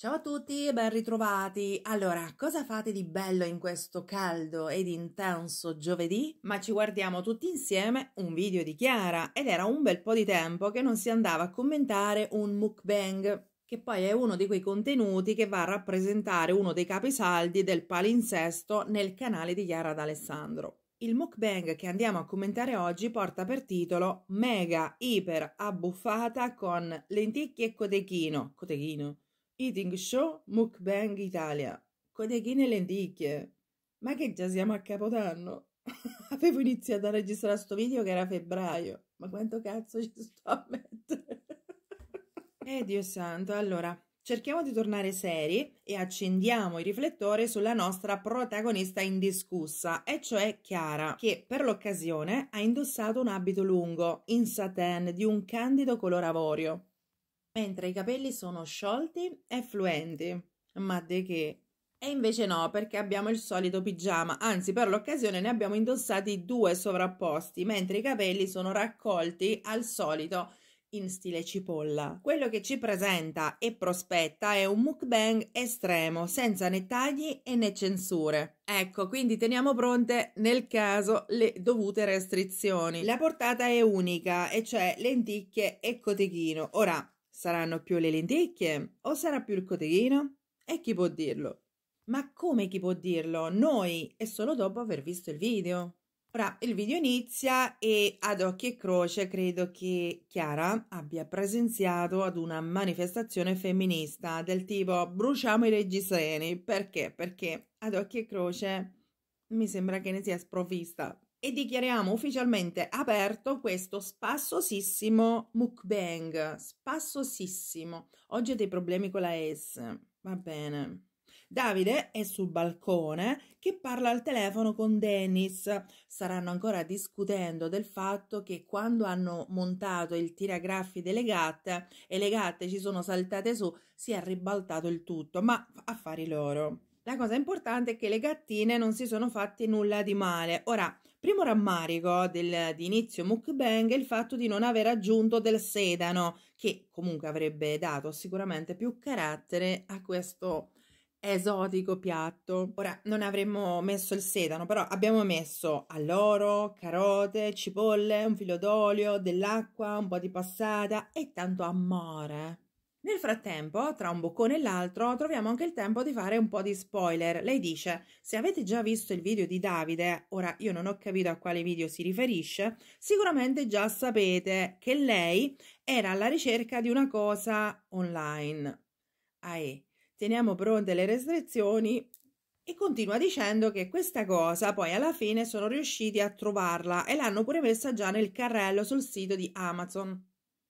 Ciao a tutti e ben ritrovati. Allora, cosa fate di bello in questo caldo ed intenso giovedì? Ma ci guardiamo tutti insieme un video di Chiara ed era un bel po' di tempo che non si andava a commentare un mukbang che poi è uno di quei contenuti che va a rappresentare uno dei capisaldi del palinsesto nel canale di Chiara D'Alessandro. Il mukbang che andiamo a commentare oggi porta per titolo Mega Iper Abbuffata con lenticchie e cotechino. Cotechino. Eating Show Mukbang Italia. Cotechino e lenticchie. Ma che già siamo a capodanno? Avevo iniziato a registrare questo video che era febbraio. Ma quanto cazzo ci sto a mettere? Eh Dio santo, allora cerchiamo di tornare seri e accendiamo il riflettore sulla nostra protagonista indiscussa, e cioè Chiara, che per l'occasione ha indossato un abito lungo, in satin, di un candido color avorio, mentre i capelli sono sciolti e fluenti. Ma di che? E invece no, perché abbiamo il solito pigiama, anzi per l'occasione ne abbiamo indossati due sovrapposti, mentre i capelli sono raccolti al solito in stile cipolla. Quello che ci presenta e prospetta è un mukbang estremo, senza né tagli e né censure. Ecco, quindi teniamo pronte nel caso le dovute restrizioni. La portata è unica, e cioè lenticchie e cotechino. Ora, saranno più le lenticchie o sarà più il cotechino? E chi può dirlo? Ma come chi può dirlo? Noi e solo dopo aver visto il video. Ora il video inizia e ad occhi e croce credo che Chiara abbia presenziato ad una manifestazione femminista del tipo bruciamo i reggiseni. Perché? Perché ad occhi e croce mi sembra che ne sia sprovvista. E dichiariamo ufficialmente aperto questo spassosissimo mukbang. Spassosissimo. Oggi ho dei problemi con la S. Va bene. Davide è sul balcone che parla al telefono con Dennis. Staranno ancora discutendo del fatto che quando hanno montato il tiragraffi delle gatte e le gatte ci sono saltate su, si è ribaltato il tutto, ma affari loro. La cosa importante è che le gattine non si sono fatte nulla di male. Ora, primo rammarico del, di inizio mukbang è il fatto di non aver aggiunto del sedano, che comunque avrebbe dato sicuramente più carattere a questo esotico piatto. Ora non avremmo messo il sedano, però abbiamo messo alloro, carote, cipolle, un filo d'olio, dell'acqua, un po' di passata e tanto amore. Nel frattempo, tra un boccone e l'altro, troviamo anche il tempo di fare un po' di spoiler. Lei dice: Se avete già visto il video di Davide, ora io non ho capito a quale video si riferisce, sicuramente già sapete che lei era alla ricerca di una cosa online. Ae, teniamo pronte le restrizioni e continua dicendo che questa cosa poi alla fine sono riusciti a trovarla e l'hanno pure messa già nel carrello sul sito di Amazon.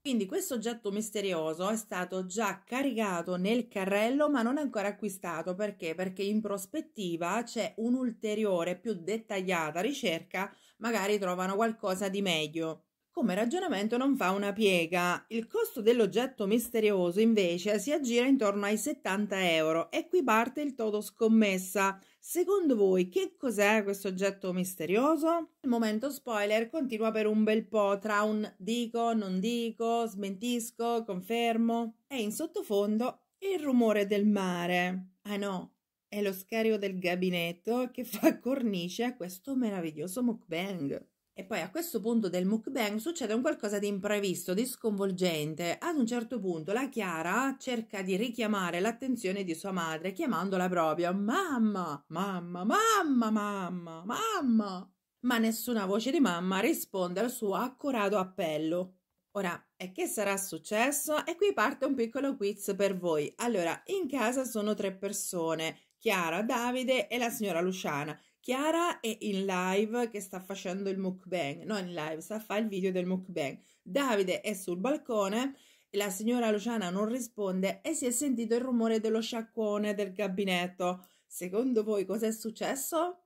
Quindi questo oggetto misterioso è stato già caricato nel carrello ma non ancora acquistato perché? Perché in prospettiva c'è un'ulteriore più dettagliata ricerca, magari trovano qualcosa di meglio come ragionamento non fa una piega. Il costo dell'oggetto misterioso invece si aggira intorno ai 70 euro e qui parte il todo scommessa. Secondo voi che cos'è questo oggetto misterioso? Il momento spoiler continua per un bel po' tra un dico, non dico, smentisco, confermo e in sottofondo il rumore del mare. Ah no, è lo scario del gabinetto che fa cornice a questo meraviglioso mukbang. E poi a questo punto del mukbang succede un qualcosa di imprevisto, di sconvolgente. Ad un certo punto la Chiara cerca di richiamare l'attenzione di sua madre chiamandola proprio mamma, mamma, mamma, mamma, mamma. Ma nessuna voce di mamma risponde al suo accorato appello. Ora, e che sarà successo? E qui parte un piccolo quiz per voi. Allora, in casa sono tre persone, Chiara, Davide e la signora Luciana. Chiara è in live che sta facendo il mukbang, non in live, sta fa il video del mukbang. Davide è sul balcone, la signora Luciana non risponde e si è sentito il rumore dello sciacquone del gabinetto. Secondo voi cos'è successo?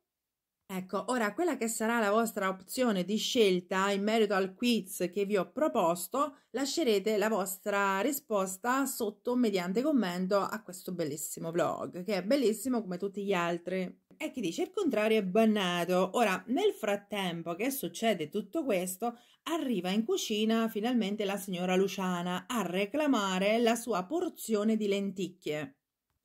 Ecco, ora quella che sarà la vostra opzione di scelta in merito al quiz che vi ho proposto, lascerete la vostra risposta sotto mediante commento a questo bellissimo vlog, che è bellissimo come tutti gli altri e che dice il contrario è bannato. Ora, nel frattempo che succede tutto questo, arriva in cucina finalmente la signora Luciana a reclamare la sua porzione di lenticchie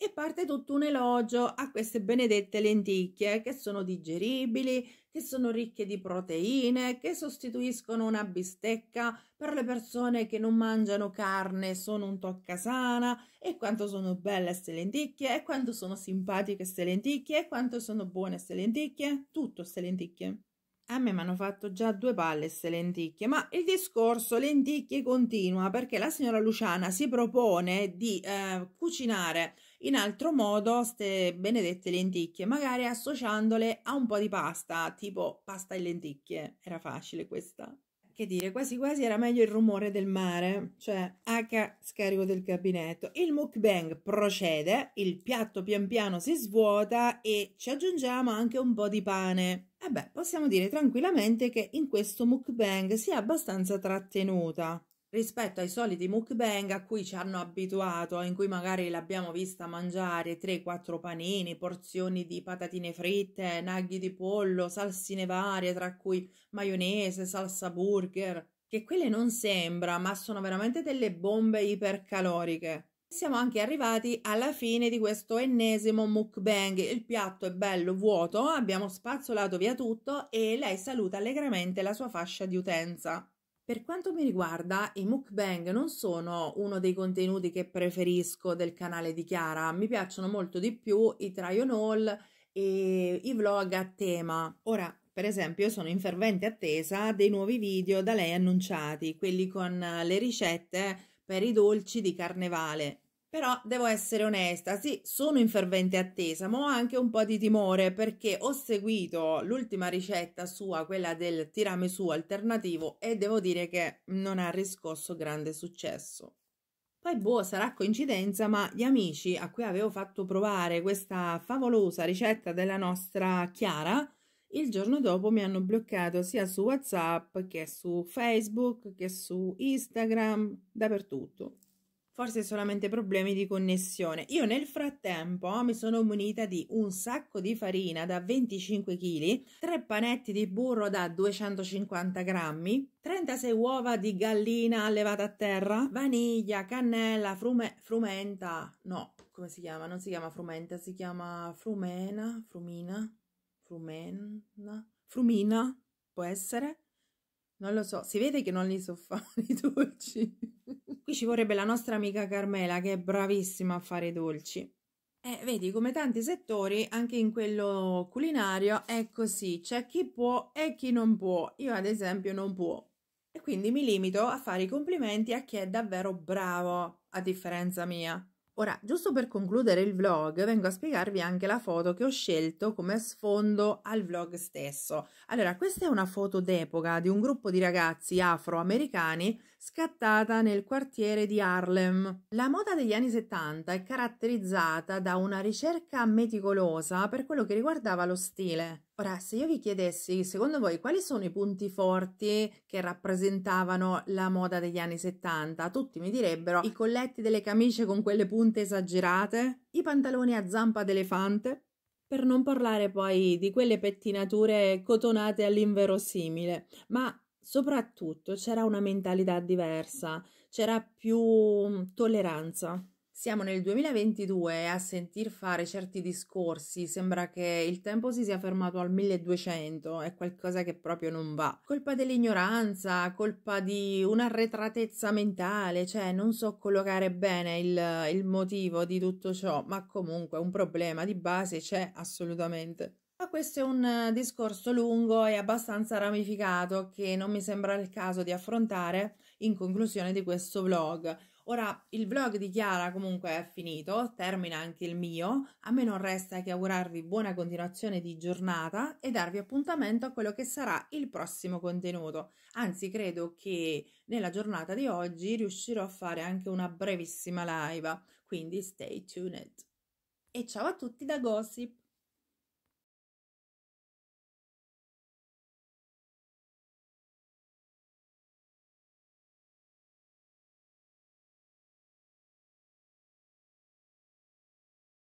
e parte tutto un elogio a queste benedette lenticchie che sono digeribili, che sono ricche di proteine, che sostituiscono una bistecca per le persone che non mangiano carne, sono un toccasana e quanto sono belle queste lenticchie e quanto sono simpatiche queste lenticchie e quanto sono buone queste lenticchie, tutto queste lenticchie. A me mi hanno fatto già due palle queste lenticchie, ma il discorso lenticchie continua perché la signora Luciana si propone di eh, cucinare in altro modo queste benedette lenticchie, magari associandole a un po' di pasta, tipo pasta e lenticchie. Era facile questa. Che dire, quasi quasi era meglio il rumore del mare, cioè H scarico del gabinetto. Il mukbang procede, il piatto pian piano si svuota e ci aggiungiamo anche un po' di pane. E eh beh, possiamo dire tranquillamente che in questo mukbang si è abbastanza trattenuta rispetto ai soliti mukbang a cui ci hanno abituato, in cui magari l'abbiamo vista mangiare 3-4 panini, porzioni di patatine fritte, naghi di pollo, salsine varie, tra cui maionese, salsa burger, che quelle non sembra, ma sono veramente delle bombe ipercaloriche. Siamo anche arrivati alla fine di questo ennesimo mukbang. Il piatto è bello vuoto, abbiamo spazzolato via tutto e lei saluta allegramente la sua fascia di utenza. Per quanto mi riguarda, i mukbang non sono uno dei contenuti che preferisco del canale di Chiara, mi piacciono molto di più i try on all e i vlog a tema. Ora, per esempio, sono in fervente attesa dei nuovi video da lei annunciati, quelli con le ricette per i dolci di carnevale. Però devo essere onesta, sì, sono in fervente attesa, ma ho anche un po' di timore perché ho seguito l'ultima ricetta sua, quella del tiramisù alternativo, e devo dire che non ha riscosso grande successo. Poi boh, sarà coincidenza, ma gli amici a cui avevo fatto provare questa favolosa ricetta della nostra Chiara, il giorno dopo mi hanno bloccato sia su WhatsApp che su Facebook che su Instagram, dappertutto forse solamente problemi di connessione. Io nel frattempo mi sono munita di un sacco di farina da 25 kg, tre panetti di burro da 250 grammi, 36 uova di gallina allevata a terra, vaniglia, cannella, frume, frumenta, no, come si chiama? Non si chiama frumenta, si chiama frumena, frumina, frumena, frumina, può essere? Non lo so, si vede che non li so fare i dolci. Qui ci vorrebbe la nostra amica Carmela che è bravissima a fare i dolci. Eh, vedi, come tanti settori, anche in quello culinario è così, c'è chi può e chi non può. Io ad esempio non può. E quindi mi limito a fare i complimenti a chi è davvero bravo, a differenza mia. Ora, giusto per concludere il vlog, vengo a spiegarvi anche la foto che ho scelto come sfondo al vlog stesso. Allora, questa è una foto d'epoca di un gruppo di ragazzi afroamericani scattata nel quartiere di Harlem. La moda degli anni 70 è caratterizzata da una ricerca meticolosa per quello che riguardava lo stile. Ora, se io vi chiedessi, secondo voi, quali sono i punti forti che rappresentavano la moda degli anni 70, tutti mi direbbero i colletti delle camicie con quelle punte esagerate, i pantaloni a zampa d'elefante, per non parlare poi di quelle pettinature cotonate all'inverosimile, ma soprattutto c'era una mentalità diversa, c'era più mm, tolleranza. Siamo nel 2022 e a sentir fare certi discorsi sembra che il tempo si sia fermato al 1200, è qualcosa che proprio non va. Colpa dell'ignoranza, colpa di un'arretratezza mentale, cioè non so collocare bene il, il motivo di tutto ciò, ma comunque un problema di base c'è assolutamente. Ma questo è un eh, discorso lungo e abbastanza ramificato che non mi sembra il caso di affrontare in conclusione di questo vlog. Ora il vlog di Chiara comunque è finito, termina anche il mio, a me non resta che augurarvi buona continuazione di giornata e darvi appuntamento a quello che sarà il prossimo contenuto. Anzi credo che nella giornata di oggi riuscirò a fare anche una brevissima live, quindi stay tuned. E ciao a tutti da Gossip!